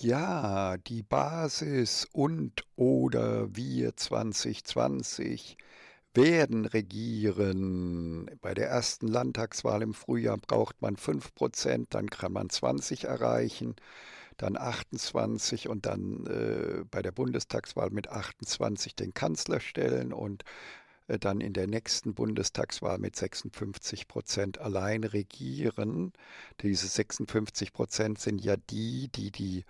Ja, die Basis und oder wir 2020 werden regieren. Bei der ersten Landtagswahl im Frühjahr braucht man 5 Prozent, dann kann man 20 erreichen, dann 28 und dann äh, bei der Bundestagswahl mit 28 den Kanzler stellen und dann in der nächsten Bundestagswahl mit 56 Prozent allein regieren. Diese 56 Prozent sind ja die, die die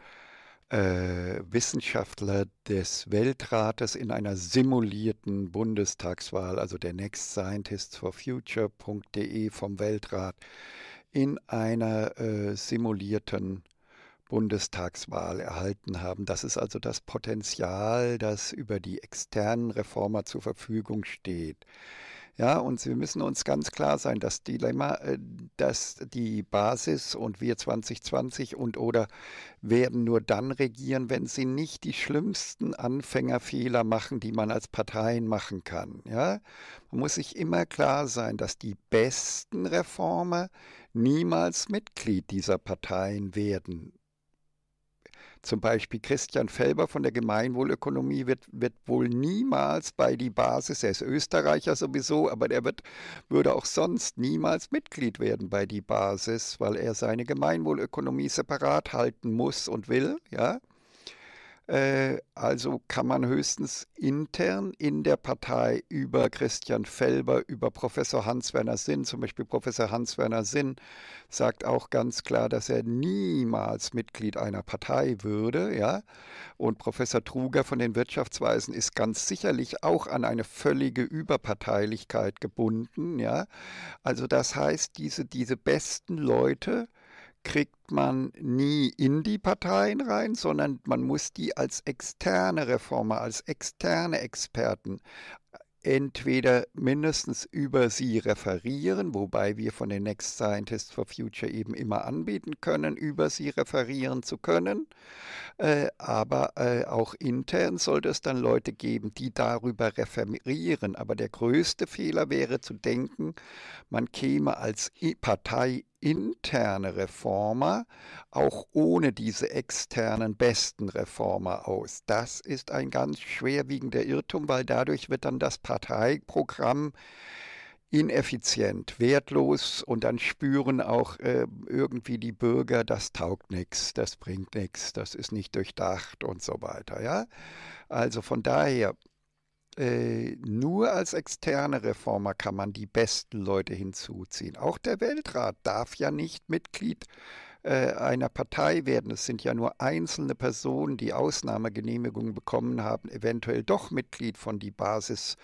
äh, Wissenschaftler des Weltrates in einer simulierten Bundestagswahl, also der Next Scientists for Future.de vom Weltrat, in einer äh, simulierten Bundestagswahl erhalten haben. Das ist also das Potenzial, das über die externen Reformer zur Verfügung steht. Ja, und wir müssen uns ganz klar sein, das Dilemma, äh, dass die Basis und wir 2020 und oder werden nur dann regieren, wenn sie nicht die schlimmsten Anfängerfehler machen, die man als Parteien machen kann. Ja, man muss sich immer klar sein, dass die besten Reformer niemals Mitglied dieser Parteien werden zum Beispiel Christian Felber von der Gemeinwohlökonomie wird, wird wohl niemals bei die Basis, er ist Österreicher sowieso, aber der wird, würde auch sonst niemals Mitglied werden bei die Basis, weil er seine Gemeinwohlökonomie separat halten muss und will, ja. Äh, also kann man höchstens intern in der Partei über Christian Felber, über Professor Hans-Werner Sinn, zum Beispiel Professor Hans-Werner Sinn sagt auch ganz klar, dass er niemals Mitglied einer Partei würde, ja. Und Professor Truger von den Wirtschaftsweisen ist ganz sicherlich auch an eine völlige Überparteilichkeit gebunden, ja. Also das heißt, diese, diese besten Leute, kriegt man nie in die Parteien rein, sondern man muss die als externe Reformer, als externe Experten äh, entweder mindestens über sie referieren, wobei wir von den Next Scientists for Future eben immer anbieten können, über sie referieren zu können. Äh, aber äh, auch intern sollte es dann Leute geben, die darüber referieren. Aber der größte Fehler wäre zu denken, man käme als Partei interne Reformer auch ohne diese externen besten Reformer aus. Das ist ein ganz schwerwiegender Irrtum, weil dadurch wird dann das Parteiprogramm ineffizient, wertlos und dann spüren auch äh, irgendwie die Bürger, das taugt nichts, das bringt nichts, das ist nicht durchdacht und so weiter. Ja? Also von daher äh, nur als externe Reformer kann man die besten Leute hinzuziehen. Auch der Weltrat darf ja nicht Mitglied äh, einer Partei werden, es sind ja nur einzelne Personen, die Ausnahmegenehmigungen bekommen haben, eventuell doch Mitglied von die Basis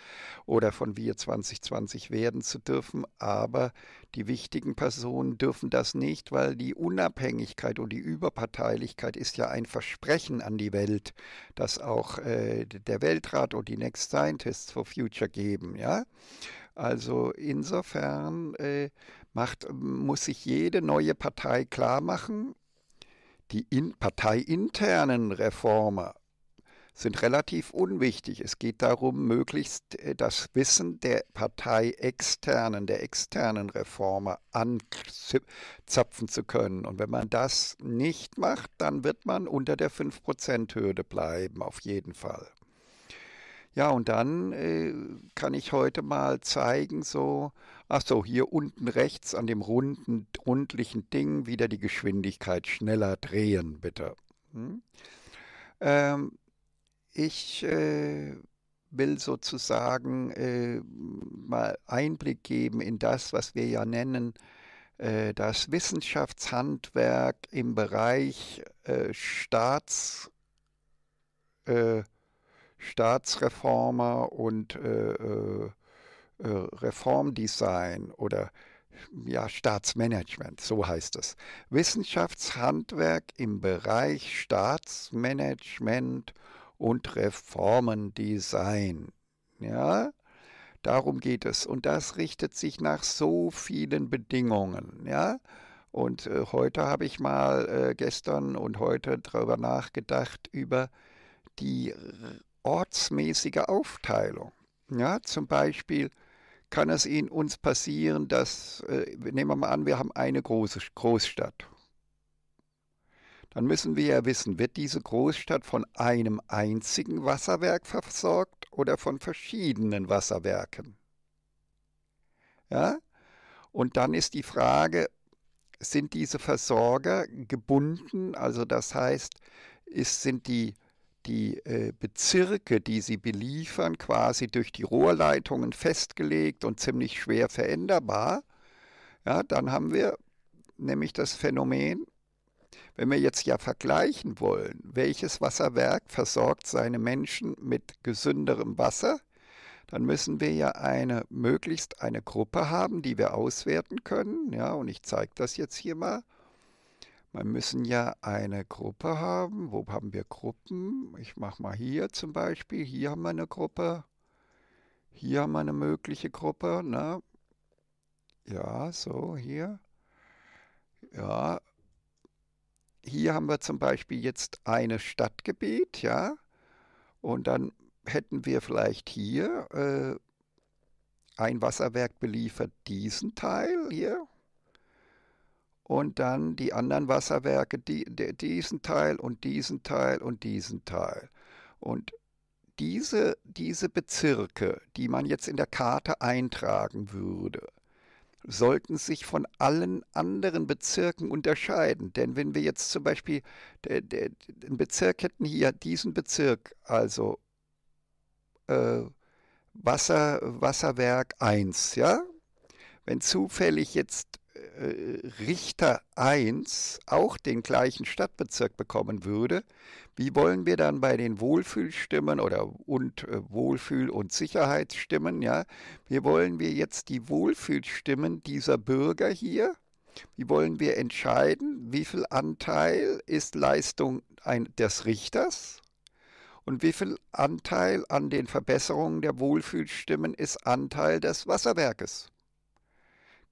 oder von Wir 2020 werden zu dürfen. Aber die wichtigen Personen dürfen das nicht, weil die Unabhängigkeit und die Überparteilichkeit ist ja ein Versprechen an die Welt, das auch äh, der Weltrat und die Next Scientists for Future geben. Ja? Also insofern äh, macht, muss sich jede neue Partei klar machen, die in, parteiinternen Reformer sind relativ unwichtig. Es geht darum, möglichst äh, das Wissen der parteiexternen, der externen Reformer anzapfen zu können. Und wenn man das nicht macht, dann wird man unter der 5%-Hürde bleiben, auf jeden Fall. Ja, und dann äh, kann ich heute mal zeigen, so, ach so, hier unten rechts an dem runden, rundlichen Ding wieder die Geschwindigkeit schneller drehen, bitte. Hm? Ähm, ich äh, will sozusagen äh, mal Einblick geben in das, was wir ja nennen, äh, das Wissenschaftshandwerk im Bereich äh, Staats- äh, Staatsreformer und äh, äh, äh, Reformdesign oder ja, Staatsmanagement, so heißt es. Wissenschaftshandwerk im Bereich Staatsmanagement und Reformendesign. Ja, darum geht es. Und das richtet sich nach so vielen Bedingungen. Ja, und äh, heute habe ich mal äh, gestern und heute darüber nachgedacht, über die ortsmäßige Aufteilung. Ja, zum Beispiel kann es in uns passieren, dass, äh, nehmen wir mal an, wir haben eine große Großstadt. Dann müssen wir ja wissen, wird diese Großstadt von einem einzigen Wasserwerk versorgt oder von verschiedenen Wasserwerken? Ja? Und dann ist die Frage, sind diese Versorger gebunden? Also das heißt, ist, sind die die äh, Bezirke, die sie beliefern, quasi durch die Rohrleitungen festgelegt und ziemlich schwer veränderbar, ja, dann haben wir nämlich das Phänomen, wenn wir jetzt ja vergleichen wollen, welches Wasserwerk versorgt seine Menschen mit gesünderem Wasser, dann müssen wir ja eine möglichst eine Gruppe haben, die wir auswerten können. Ja, und ich zeige das jetzt hier mal. Wir müssen ja eine Gruppe haben. Wo haben wir Gruppen? Ich mache mal hier zum Beispiel. Hier haben wir eine Gruppe. Hier haben wir eine mögliche Gruppe. Ne? Ja, so hier. Ja. Hier haben wir zum Beispiel jetzt ein Stadtgebiet, ja. Und dann hätten wir vielleicht hier äh, ein Wasserwerk beliefert diesen Teil hier und dann die anderen Wasserwerke, die, diesen Teil und diesen Teil und diesen Teil. Und diese, diese Bezirke, die man jetzt in der Karte eintragen würde, sollten sich von allen anderen Bezirken unterscheiden. Denn wenn wir jetzt zum Beispiel den Bezirk hätten hier, diesen Bezirk, also äh, Wasser, Wasserwerk 1, ja, wenn zufällig jetzt äh, Richter 1 auch den gleichen Stadtbezirk bekommen würde, wie wollen wir dann bei den Wohlfühlstimmen oder und äh, Wohlfühl- und Sicherheitsstimmen, ja, wie wollen wir jetzt die Wohlfühlstimmen dieser Bürger hier, wie wollen wir entscheiden, wie viel Anteil ist Leistung ein, des Richters und wie viel Anteil an den Verbesserungen der Wohlfühlstimmen ist Anteil des Wasserwerkes?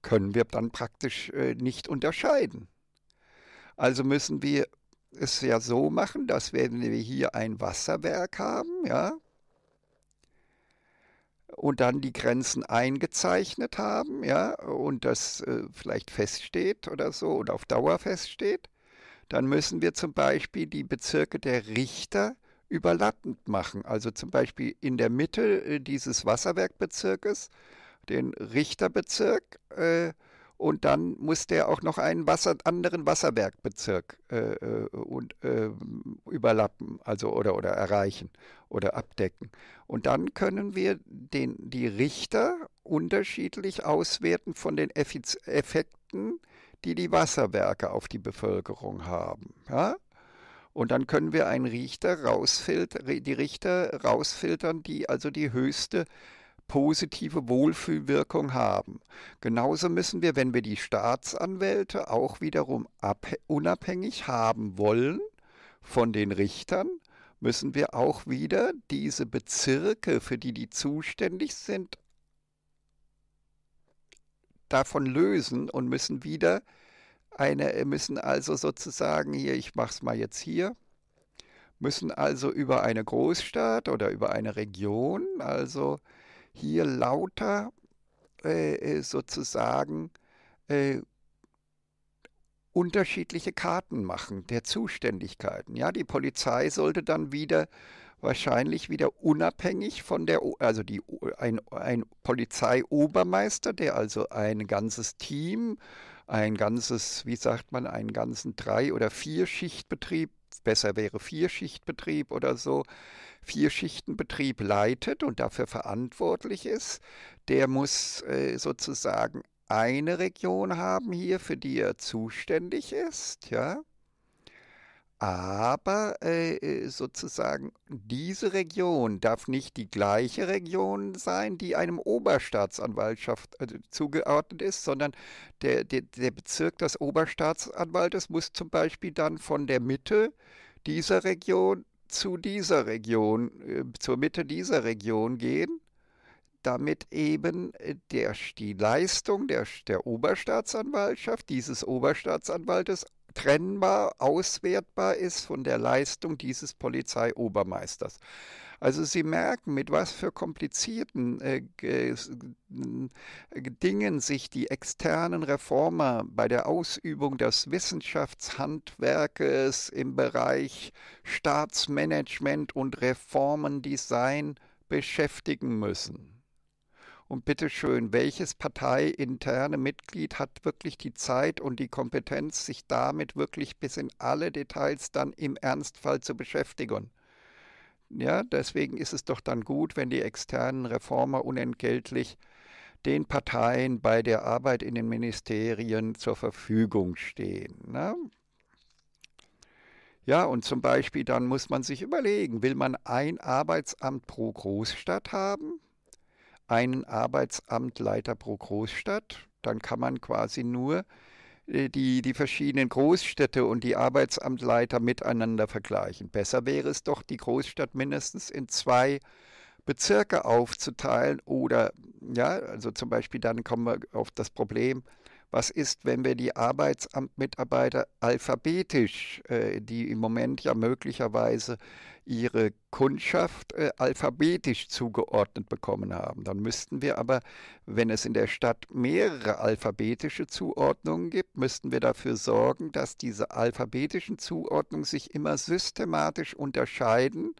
können wir dann praktisch äh, nicht unterscheiden. Also müssen wir es ja so machen, dass wenn wir hier ein Wasserwerk haben, ja, und dann die Grenzen eingezeichnet haben, ja, und das äh, vielleicht feststeht oder so oder auf Dauer feststeht, dann müssen wir zum Beispiel die Bezirke der Richter überlappend machen. Also zum Beispiel in der Mitte äh, dieses Wasserwerkbezirkes den Richterbezirk äh, und dann musste er auch noch einen Wasser, anderen Wasserwerkbezirk äh, äh, und, äh, überlappen, also oder, oder erreichen oder abdecken. Und dann können wir den, die Richter unterschiedlich auswerten von den Effiz Effekten, die die Wasserwerke auf die Bevölkerung haben. Ja? Und dann können wir einen Richter rausfiltern, die Richter rausfiltern, die also die höchste äh, positive Wohlfühlwirkung haben. Genauso müssen wir, wenn wir die Staatsanwälte auch wiederum unabhängig haben wollen von den Richtern, müssen wir auch wieder diese Bezirke, für die die zuständig sind, davon lösen und müssen wieder eine, müssen also sozusagen hier, ich mache es mal jetzt hier, müssen also über eine Großstadt oder über eine Region, also hier lauter äh, äh, sozusagen äh, unterschiedliche Karten machen der Zuständigkeiten. Ja, die Polizei sollte dann wieder wahrscheinlich wieder unabhängig von der, also die, ein, ein Polizeiobermeister, der also ein ganzes Team, ein ganzes, wie sagt man, einen ganzen drei- oder vier Schichtbetrieb besser wäre Vierschichtbetrieb oder so, Vierschichtenbetrieb leitet und dafür verantwortlich ist, der muss äh, sozusagen eine Region haben hier, für die er zuständig ist, ja. Aber äh, äh, sozusagen diese Region darf nicht die gleiche Region sein, die einem Oberstaatsanwaltschaft äh, zugeordnet ist, sondern der, der, der Bezirk des Oberstaatsanwaltes muss zum Beispiel dann von der Mitte dieser Region zu dieser Region, äh, zur Mitte dieser Region gehen damit eben äh, der, die Leistung der, der Oberstaatsanwaltschaft, dieses Oberstaatsanwaltes trennbar, auswertbar ist von der Leistung dieses Polizeiobermeisters. Also Sie merken, mit was für komplizierten äh, Dingen sich die externen Reformer bei der Ausübung des Wissenschaftshandwerkes im Bereich Staatsmanagement und Reformendesign beschäftigen müssen. Und bitteschön, welches parteiinterne Mitglied hat wirklich die Zeit und die Kompetenz, sich damit wirklich bis in alle Details dann im Ernstfall zu beschäftigen? Ja, deswegen ist es doch dann gut, wenn die externen Reformer unentgeltlich den Parteien bei der Arbeit in den Ministerien zur Verfügung stehen. Ne? Ja, und zum Beispiel dann muss man sich überlegen, will man ein Arbeitsamt pro Großstadt haben? einen Arbeitsamtleiter pro Großstadt. Dann kann man quasi nur äh, die, die verschiedenen Großstädte und die Arbeitsamtleiter miteinander vergleichen. Besser wäre es doch, die Großstadt mindestens in zwei Bezirke aufzuteilen oder, ja, also zum Beispiel dann kommen wir auf das Problem was ist, wenn wir die Arbeitsamtmitarbeiter alphabetisch, äh, die im Moment ja möglicherweise ihre Kundschaft äh, alphabetisch zugeordnet bekommen haben? Dann müssten wir aber, wenn es in der Stadt mehrere alphabetische Zuordnungen gibt, müssten wir dafür sorgen, dass diese alphabetischen Zuordnungen sich immer systematisch unterscheiden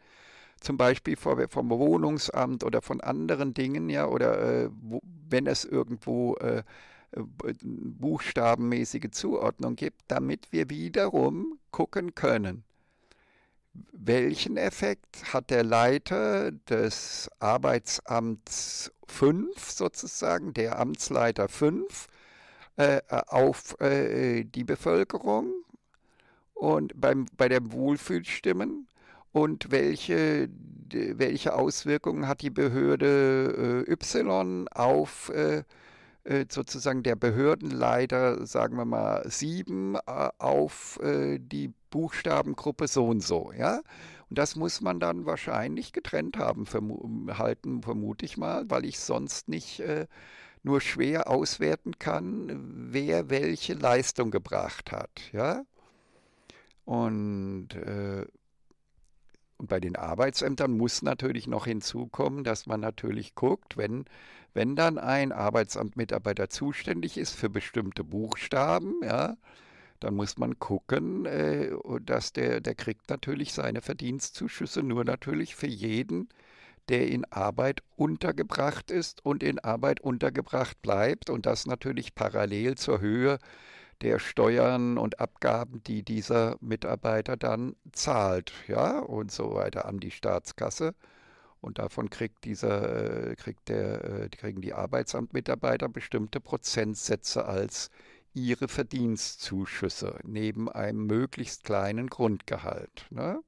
zum Beispiel vom Wohnungsamt oder von anderen Dingen, ja, oder äh, wo, wenn es irgendwo äh, äh, buchstabenmäßige Zuordnung gibt, damit wir wiederum gucken können, welchen Effekt hat der Leiter des Arbeitsamts 5 sozusagen, der Amtsleiter 5 äh, auf äh, die Bevölkerung und beim, bei der Wohlfühlstimmen und welche, welche Auswirkungen hat die Behörde äh, Y auf äh, äh, sozusagen der Behördenleiter, sagen wir mal, sieben äh, auf äh, die Buchstabengruppe so und so, ja. Und das muss man dann wahrscheinlich getrennt haben, verm halten, vermute ich mal, weil ich sonst nicht äh, nur schwer auswerten kann, wer welche Leistung gebracht hat, ja. Und äh, und bei den Arbeitsämtern muss natürlich noch hinzukommen, dass man natürlich guckt, wenn, wenn dann ein Arbeitsamtmitarbeiter zuständig ist für bestimmte Buchstaben, ja, dann muss man gucken, äh, dass der, der kriegt natürlich seine Verdienstzuschüsse nur natürlich für jeden, der in Arbeit untergebracht ist und in Arbeit untergebracht bleibt und das natürlich parallel zur Höhe der Steuern und Abgaben, die dieser Mitarbeiter dann zahlt, ja, und so weiter an die Staatskasse. Und davon kriegt dieser, äh, kriegt der, äh, kriegen die Arbeitsamtmitarbeiter bestimmte Prozentsätze als ihre Verdienstzuschüsse neben einem möglichst kleinen Grundgehalt. Ne?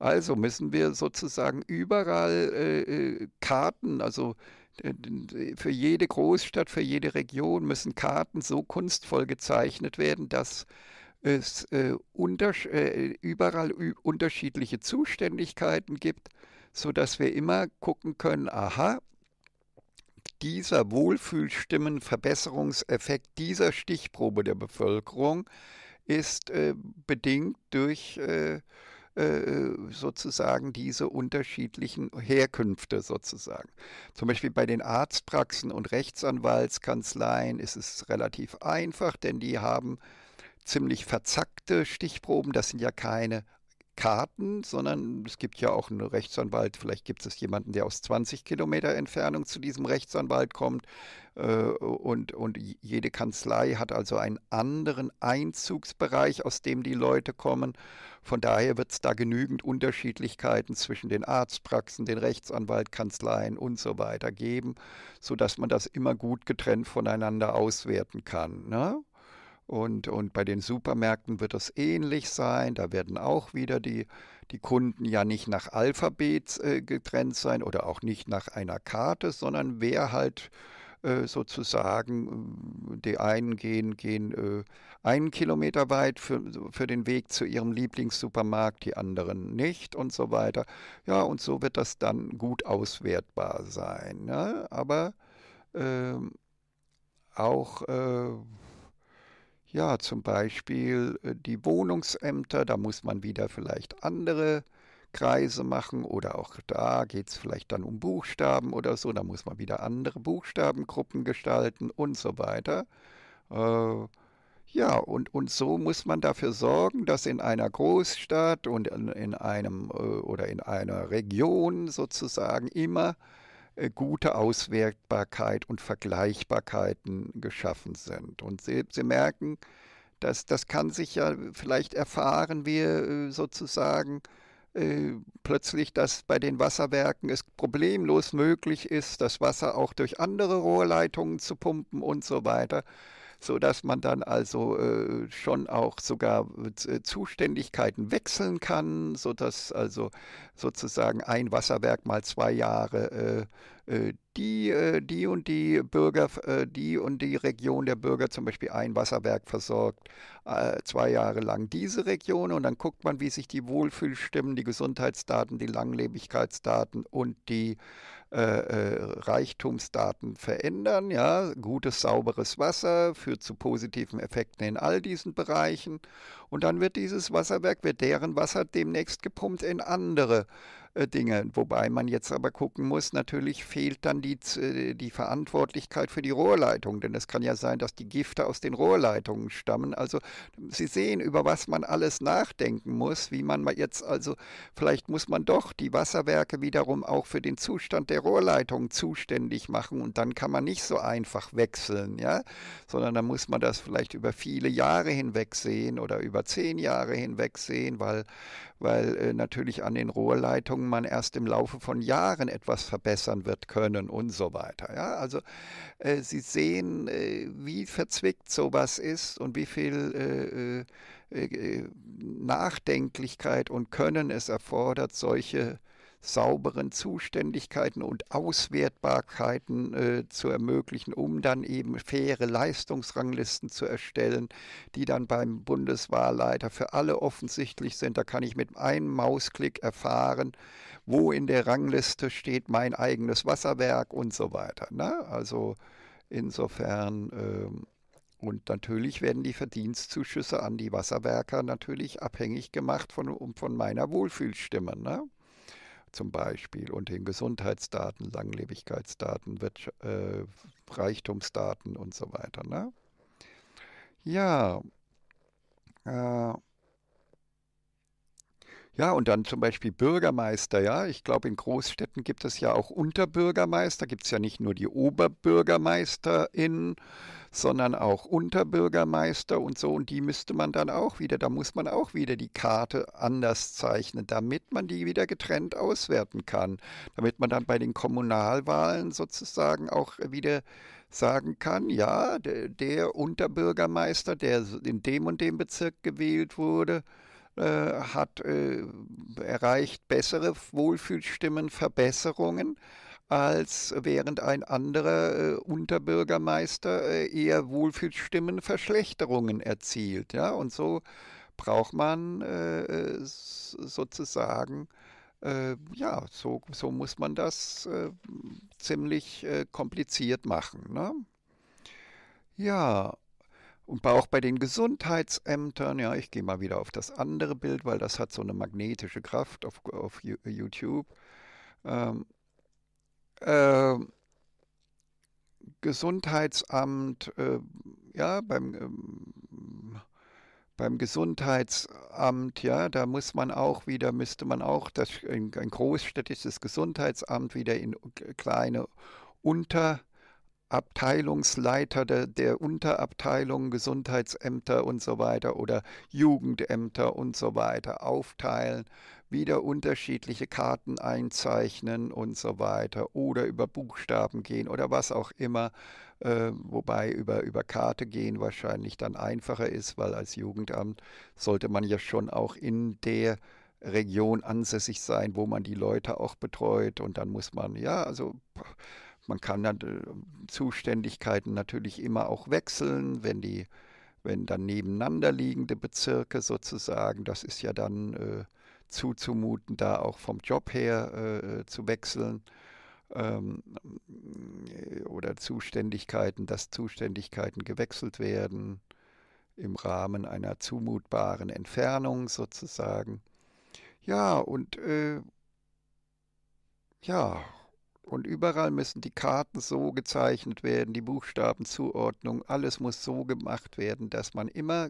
Also müssen wir sozusagen überall äh, äh Karten, also für jede Großstadt, für jede Region müssen Karten so kunstvoll gezeichnet werden, dass es äh, untersch äh, überall unterschiedliche Zuständigkeiten gibt, sodass wir immer gucken können, aha, dieser Wohlfühlstimmenverbesserungseffekt dieser Stichprobe der Bevölkerung ist äh, bedingt durch äh, äh, sozusagen diese unterschiedlichen Herkünfte sozusagen. Zum Beispiel bei den Arztpraxen und Rechtsanwaltskanzleien ist es relativ einfach, denn die haben ziemlich verzackte Stichproben. Das sind ja keine Karten, sondern es gibt ja auch einen Rechtsanwalt. Vielleicht gibt es jemanden, der aus 20 Kilometer Entfernung zu diesem Rechtsanwalt kommt. Äh, und, und jede Kanzlei hat also einen anderen Einzugsbereich, aus dem die Leute kommen. Von daher wird es da genügend Unterschiedlichkeiten zwischen den Arztpraxen, den Rechtsanwaltkanzleien und so weiter geben, sodass man das immer gut getrennt voneinander auswerten kann. Ne? Und, und bei den Supermärkten wird das ähnlich sein. Da werden auch wieder die, die Kunden ja nicht nach Alphabet äh, getrennt sein oder auch nicht nach einer Karte, sondern wer halt äh, sozusagen, äh, die einen gehen, gehen äh, einen Kilometer weit für, für den Weg zu ihrem Lieblingssupermarkt, die anderen nicht und so weiter. Ja, und so wird das dann gut auswertbar sein. Ne? Aber ähm, auch äh, ja, zum Beispiel äh, die Wohnungsämter, da muss man wieder vielleicht andere Kreise machen oder auch da geht es vielleicht dann um Buchstaben oder so, da muss man wieder andere Buchstabengruppen gestalten und so weiter. Äh, ja, und, und so muss man dafür sorgen, dass in einer Großstadt und in, in einem äh, oder in einer Region sozusagen immer äh, gute Auswertbarkeit und Vergleichbarkeiten geschaffen sind. Und Sie, Sie merken, dass das kann sich ja, vielleicht erfahren wir äh, sozusagen äh, plötzlich, dass bei den Wasserwerken es problemlos möglich ist, das Wasser auch durch andere Rohrleitungen zu pumpen und so weiter sodass man dann also äh, schon auch sogar äh, Zuständigkeiten wechseln kann, sodass also sozusagen ein Wasserwerk mal zwei Jahre äh, äh die, äh, die und die Bürger, die und die Region der Bürger, zum Beispiel ein Wasserwerk versorgt, zwei Jahre lang diese Region und dann guckt man, wie sich die Wohlfühlstimmen, die Gesundheitsdaten, die Langlebigkeitsdaten und die äh, äh, Reichtumsdaten verändern. Ja, gutes, sauberes Wasser führt zu positiven Effekten in all diesen Bereichen. Und dann wird dieses Wasserwerk, wird deren Wasser demnächst gepumpt in andere äh, Dinge. Wobei man jetzt aber gucken muss, natürlich fehlt dann die, äh, die Verantwortlichkeit für die Rohrleitung, denn es kann ja sein, dass die Gifte aus den Rohrleitungen stammen. Also Sie sehen, über was man alles nachdenken muss, wie man jetzt also, vielleicht muss man doch die Wasserwerke wiederum auch für den Zustand der Rohrleitungen zuständig machen und dann kann man nicht so einfach wechseln, ja, sondern dann muss man das vielleicht über viele Jahre hinweg sehen oder über zehn Jahre hinweg sehen, weil, weil äh, natürlich an den Rohrleitungen Leistungen man erst im Laufe von Jahren etwas verbessern wird können und so weiter. Ja, also äh, Sie sehen, äh, wie verzwickt sowas ist und wie viel äh, äh, äh Nachdenklichkeit und Können es erfordert, solche sauberen Zuständigkeiten und Auswertbarkeiten äh, zu ermöglichen, um dann eben faire Leistungsranglisten zu erstellen, die dann beim Bundeswahlleiter für alle offensichtlich sind. Da kann ich mit einem Mausklick erfahren, wo in der Rangliste steht mein eigenes Wasserwerk und so weiter. Ne? Also insofern. Ähm, und natürlich werden die Verdienstzuschüsse an die Wasserwerker natürlich abhängig gemacht von, von meiner Wohlfühlstimme. Ne? zum Beispiel unter den Gesundheitsdaten, Langlebigkeitsdaten, äh, Reichtumsdaten und so weiter. Ne? Ja, äh, ja, und dann zum Beispiel Bürgermeister, ja. Ich glaube, in Großstädten gibt es ja auch Unterbürgermeister, gibt es ja nicht nur die OberbürgermeisterInnen, sondern auch Unterbürgermeister und so. Und die müsste man dann auch wieder, da muss man auch wieder die Karte anders zeichnen, damit man die wieder getrennt auswerten kann. Damit man dann bei den Kommunalwahlen sozusagen auch wieder sagen kann, ja, der, der Unterbürgermeister, der in dem und dem Bezirk gewählt wurde, äh, hat äh, erreicht bessere Wohlfühlstimmen, Verbesserungen als während ein anderer äh, Unterbürgermeister äh, eher Wohlfühlstimmen Verschlechterungen erzielt. Ja? Und so braucht man äh, äh sozusagen, äh, ja, so, so muss man das äh, ziemlich kompliziert machen. Ne? Ja, und auch bei den Gesundheitsämtern, ja, ich gehe mal wieder auf das andere Bild, weil das hat so eine magnetische Kraft auf, auf YouTube. Ähm, äh, Gesundheitsamt, äh, ja, beim, ähm, beim Gesundheitsamt, ja, da muss man auch wieder, müsste man auch das, ein, ein großstädtisches Gesundheitsamt wieder in äh, kleine Unter- Abteilungsleiter der, der Unterabteilungen, Gesundheitsämter und so weiter oder Jugendämter und so weiter aufteilen, wieder unterschiedliche Karten einzeichnen und so weiter oder über Buchstaben gehen oder was auch immer, äh, wobei über, über Karte gehen wahrscheinlich dann einfacher ist, weil als Jugendamt sollte man ja schon auch in der Region ansässig sein, wo man die Leute auch betreut und dann muss man, ja, also man kann dann äh, Zuständigkeiten natürlich immer auch wechseln, wenn die, wenn dann nebeneinander liegende Bezirke sozusagen, das ist ja dann äh, zuzumuten, da auch vom Job her äh, äh zu wechseln ähm, äh, oder Zuständigkeiten, dass Zuständigkeiten gewechselt werden im Rahmen einer zumutbaren Entfernung sozusagen. Ja, und äh, ja, und überall müssen die Karten so gezeichnet werden, die Buchstabenzuordnung, alles muss so gemacht werden, dass man immer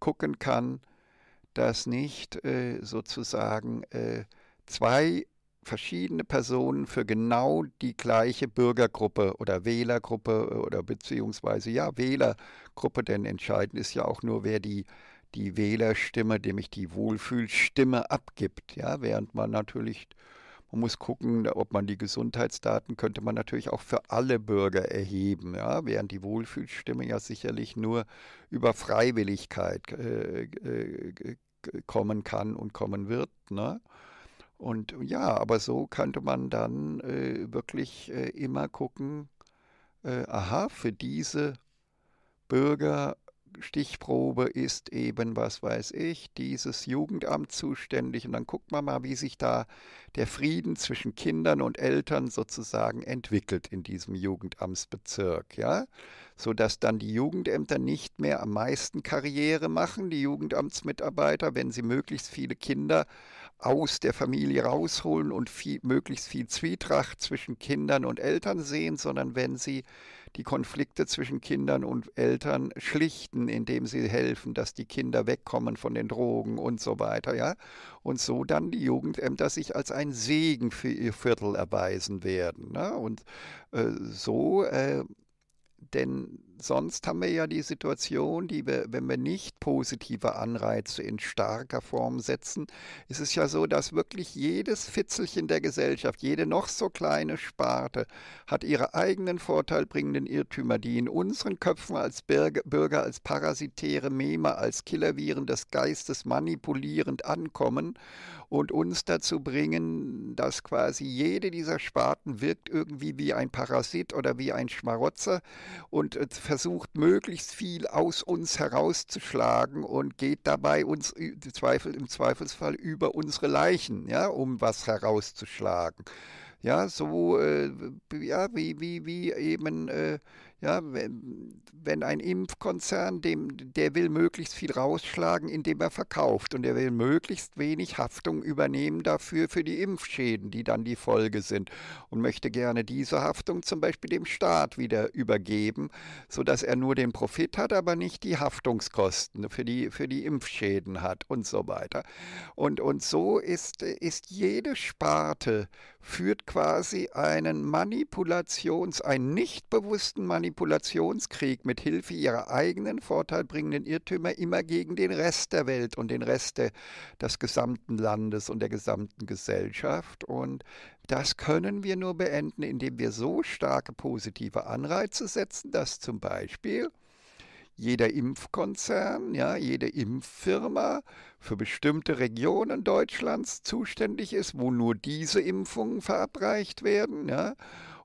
gucken kann, dass nicht äh, sozusagen äh, zwei verschiedene Personen für genau die gleiche Bürgergruppe oder Wählergruppe oder beziehungsweise ja Wählergruppe, denn entscheidend ist ja auch nur, wer die die Wählerstimme, nämlich die Wohlfühlstimme abgibt, ja, während man natürlich man muss gucken, ob man die Gesundheitsdaten könnte man natürlich auch für alle Bürger erheben, ja, während die Wohlfühlstimme ja sicherlich nur über Freiwilligkeit äh, äh, kommen kann und kommen wird. Ne? Und ja, aber so könnte man dann äh, wirklich äh, immer gucken, äh, aha, für diese Bürger Stichprobe ist eben, was weiß ich, dieses Jugendamt zuständig. Und dann guckt man mal, wie sich da der Frieden zwischen Kindern und Eltern sozusagen entwickelt in diesem Jugendamtsbezirk, ja. Sodass dann die Jugendämter nicht mehr am meisten Karriere machen, die Jugendamtsmitarbeiter, wenn sie möglichst viele Kinder aus der Familie rausholen und viel, möglichst viel Zwietracht zwischen Kindern und Eltern sehen, sondern wenn sie die Konflikte zwischen Kindern und Eltern schlichten, indem sie helfen, dass die Kinder wegkommen von den Drogen und so weiter, ja. Und so dann die Jugendämter sich als ein Segen für ihr Viertel erweisen werden. Ne? Und äh, so, äh, denn sonst haben wir ja die Situation, die wir, wenn wir nicht positive Anreize in starker Form setzen, ist es ja so, dass wirklich jedes Fitzelchen der Gesellschaft, jede noch so kleine Sparte hat ihre eigenen vorteilbringenden Irrtümer, die in unseren Köpfen als Bürger, als parasitäre Meme, als Killerviren des Geistes manipulierend ankommen und uns dazu bringen, dass quasi jede dieser Sparten wirkt irgendwie wie ein Parasit oder wie ein Schmarotzer und äh, versucht möglichst viel aus uns herauszuschlagen und geht dabei uns im Zweifelsfall über unsere Leichen, ja, um was herauszuschlagen. Ja, so äh, ja, wie, wie, wie eben äh, ja, wenn, wenn ein Impfkonzern, dem, der will möglichst viel rausschlagen, indem er verkauft und er will möglichst wenig Haftung übernehmen dafür für die Impfschäden, die dann die Folge sind und möchte gerne diese Haftung zum Beispiel dem Staat wieder übergeben, sodass er nur den Profit hat, aber nicht die Haftungskosten für die, für die Impfschäden hat und so weiter. Und, und so ist, ist jede Sparte führt quasi einen Manipulations-, einen nicht bewussten Manipulations- Manipulationskrieg mit Hilfe ihrer eigenen vorteilbringenden Irrtümer immer gegen den Rest der Welt und den Rest des gesamten Landes und der gesamten Gesellschaft. Und das können wir nur beenden, indem wir so starke positive Anreize setzen, dass zum Beispiel jeder Impfkonzern, ja, jede Impffirma für bestimmte Regionen Deutschlands zuständig ist, wo nur diese Impfungen verabreicht werden, ja,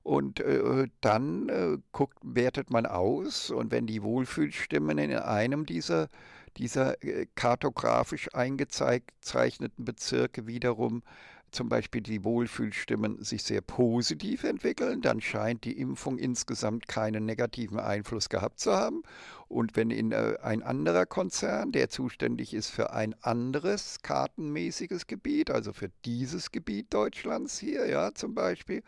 und äh, dann äh, guckt, wertet man aus und wenn die Wohlfühlstimmen in einem dieser, dieser äh, kartografisch eingezeichneten Bezirke wiederum zum Beispiel die Wohlfühlstimmen sich sehr positiv entwickeln, dann scheint die Impfung insgesamt keinen negativen Einfluss gehabt zu haben. Und wenn in, äh, ein anderer Konzern, der zuständig ist für ein anderes kartenmäßiges Gebiet, also für dieses Gebiet Deutschlands hier, ja, zum Beispiel,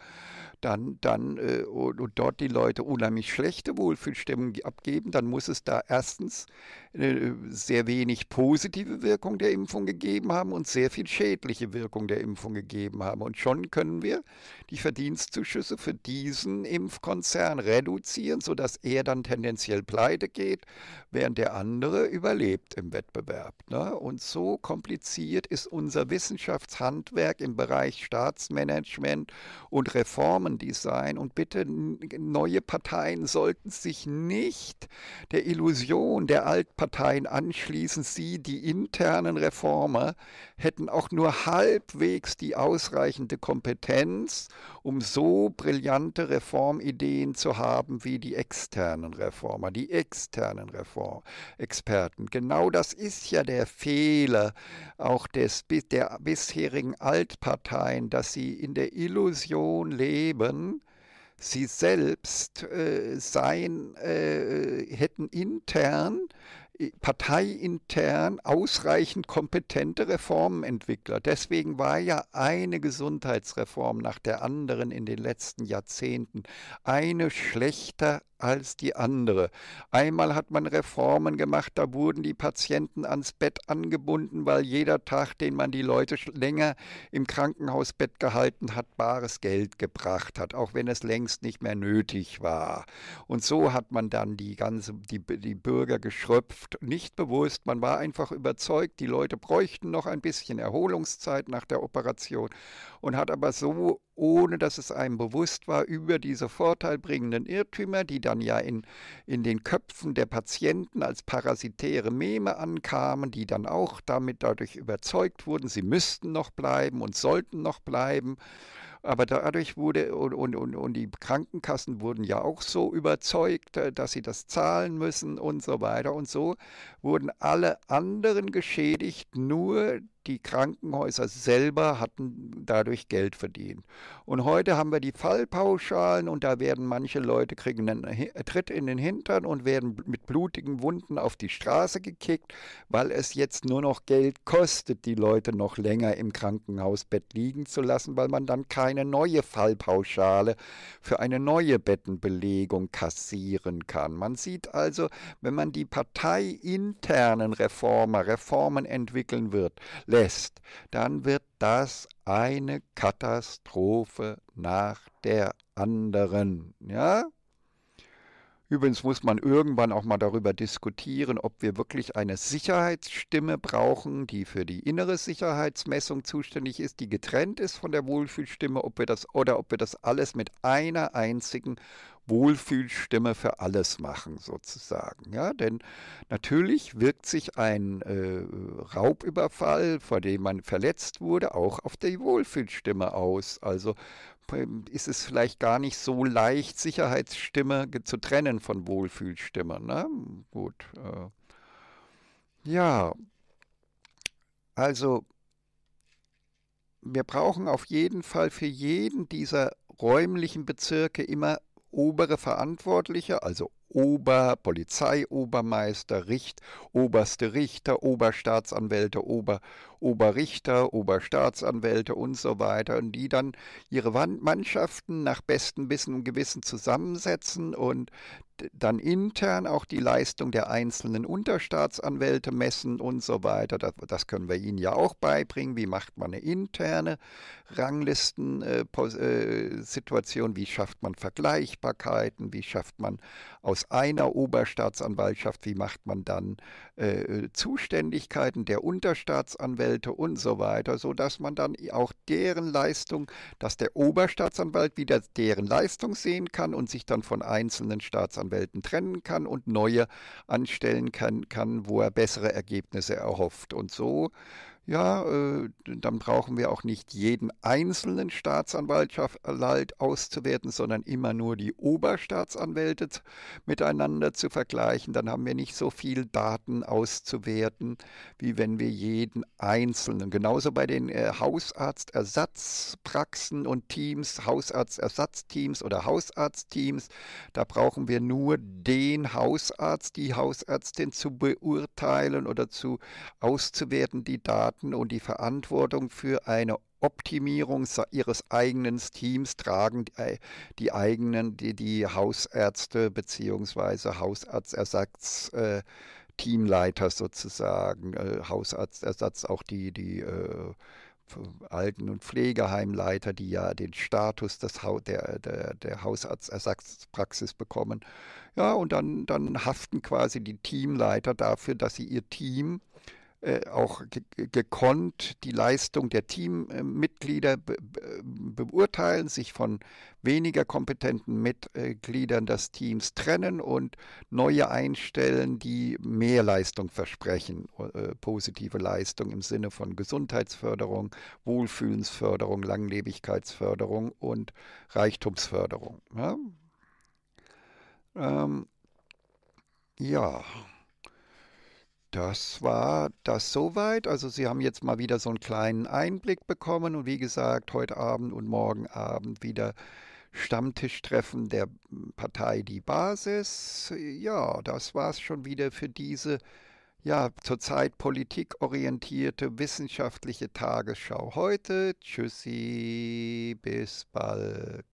dann, dann äh, und, und, dort die Leute unheimlich schlechte Wohlfühlstimmung abgeben, dann muss es da erstens äh, sehr wenig positive Wirkung der Impfung gegeben haben und sehr viel schädliche Wirkung der Impfung gegeben haben. Und schon können wir die Verdienstzuschüsse für diesen Impfkonzern reduzieren, sodass er dann tendenziell pleite geht geht, während der andere überlebt im Wettbewerb. Ne? Und so kompliziert ist unser Wissenschaftshandwerk im Bereich Staatsmanagement und Reformendesign. Und bitte, neue Parteien sollten sich nicht der Illusion der Altparteien anschließen, sie, die internen Reformer, hätten auch nur halbwegs die ausreichende Kompetenz, um so brillante Reformideen zu haben wie die externen Reformer. Die externen externen Reformexperten. Genau das ist ja der Fehler auch des, der bisherigen Altparteien, dass sie in der Illusion leben, sie selbst äh, seien, äh, hätten intern äh, parteiintern ausreichend kompetente Reformenentwickler. Deswegen war ja eine Gesundheitsreform nach der anderen in den letzten Jahrzehnten eine schlechter als die andere. Einmal hat man Reformen gemacht, da wurden die Patienten ans Bett angebunden, weil jeder Tag, den man die Leute länger im Krankenhausbett gehalten hat, bares Geld gebracht hat, auch wenn es längst nicht mehr nötig war. Und so hat man dann die ganze die, die Bürger geschröpft, nicht bewusst, man war einfach überzeugt, die Leute bräuchten noch ein bisschen Erholungszeit nach der Operation und hat aber so ohne dass es einem bewusst war, über diese vorteilbringenden Irrtümer, die dann ja in, in den Köpfen der Patienten als parasitäre Meme ankamen, die dann auch damit dadurch überzeugt wurden, sie müssten noch bleiben und sollten noch bleiben. Aber dadurch wurde, und, und, und die Krankenkassen wurden ja auch so überzeugt, äh, dass sie das zahlen müssen und so weiter. Und so wurden alle anderen geschädigt, nur die Krankenhäuser selber hatten dadurch Geld verdient. Und heute haben wir die Fallpauschalen und da werden manche Leute kriegen einen Tritt in den Hintern und werden mit blutigen Wunden auf die Straße gekickt, weil es jetzt nur noch Geld kostet, die Leute noch länger im Krankenhausbett liegen zu lassen, weil man dann keine neue Fallpauschale für eine neue Bettenbelegung kassieren kann. Man sieht also, wenn man die parteiinternen Reformer, Reformen entwickeln wird, lässt, dann wird das eine Katastrophe nach der anderen. Ja? Übrigens muss man irgendwann auch mal darüber diskutieren, ob wir wirklich eine Sicherheitsstimme brauchen, die für die innere Sicherheitsmessung zuständig ist, die getrennt ist von der Wohlfühlstimme, ob wir das oder ob wir das alles mit einer einzigen Wohlfühlstimme für alles machen, sozusagen. Ja, denn natürlich wirkt sich ein äh, Raubüberfall, vor dem man verletzt wurde, auch auf die Wohlfühlstimme aus. Also ähm, ist es vielleicht gar nicht so leicht, Sicherheitsstimme zu trennen von Wohlfühlstimme. Ne? Gut. Äh. Ja, also wir brauchen auf jeden Fall für jeden dieser räumlichen Bezirke immer obere Verantwortliche, also Ober, Polizeiobermeister, Richt, oberste Richter, Oberstaatsanwälte, Ober, Oberrichter, Oberstaatsanwälte und so weiter und die dann ihre Mannschaften nach bestem Wissen und Gewissen zusammensetzen und dann intern auch die Leistung der einzelnen Unterstaatsanwälte messen und so weiter. Das, das können wir Ihnen ja auch beibringen. Wie macht man eine interne Ranglistensituation? Äh, äh, wie schafft man Vergleichbarkeiten? Wie schafft man aus einer Oberstaatsanwaltschaft, wie macht man dann äh, äh, Zuständigkeiten der Unterstaatsanwälte und so weiter, sodass man dann auch deren Leistung, dass der Oberstaatsanwalt wieder deren Leistung sehen kann und sich dann von einzelnen Staatsanwälten trennen kann und neue anstellen kann, kann wo er bessere Ergebnisse erhofft. Und so ja, äh, dann brauchen wir auch nicht jeden einzelnen Staatsanwalt auszuwerten, sondern immer nur die Oberstaatsanwälte miteinander zu vergleichen. Dann haben wir nicht so viel Daten auszuwerten, wie wenn wir jeden Einzelnen, genauso bei den äh, Hausarztersatzpraxen und Teams, Hausarztersatzteams oder Hausarztteams, da brauchen wir nur den Hausarzt, die Hausärztin zu beurteilen oder zu auszuwerten, die Daten und die Verantwortung für eine Optimierung ihres eigenen Teams tragen die, äh, eigenen, die, die Hausärzte bzw. Hausarztersatz. Äh, Teamleiter sozusagen, äh, Hausarztersatz, auch die, die äh, Alten- und Pflegeheimleiter, die ja den Status des ha der, der, der Hausarztersatzpraxis bekommen. Ja, und dann, dann haften quasi die Teamleiter dafür, dass sie ihr Team äh, auch gekonnt die Leistung der Teammitglieder be beurteilen, sich von weniger kompetenten Mitgliedern des Teams trennen und neue einstellen, die mehr Leistung versprechen, äh, positive Leistung im Sinne von Gesundheitsförderung, Wohlfühlensförderung, Langlebigkeitsförderung und Reichtumsförderung. Ja. Ähm, ja. Das war das soweit. Also Sie haben jetzt mal wieder so einen kleinen Einblick bekommen und wie gesagt, heute Abend und morgen Abend wieder Stammtischtreffen der Partei Die Basis. Ja, das war es schon wieder für diese ja, zurzeit politikorientierte wissenschaftliche Tagesschau heute. Tschüssi, bis bald.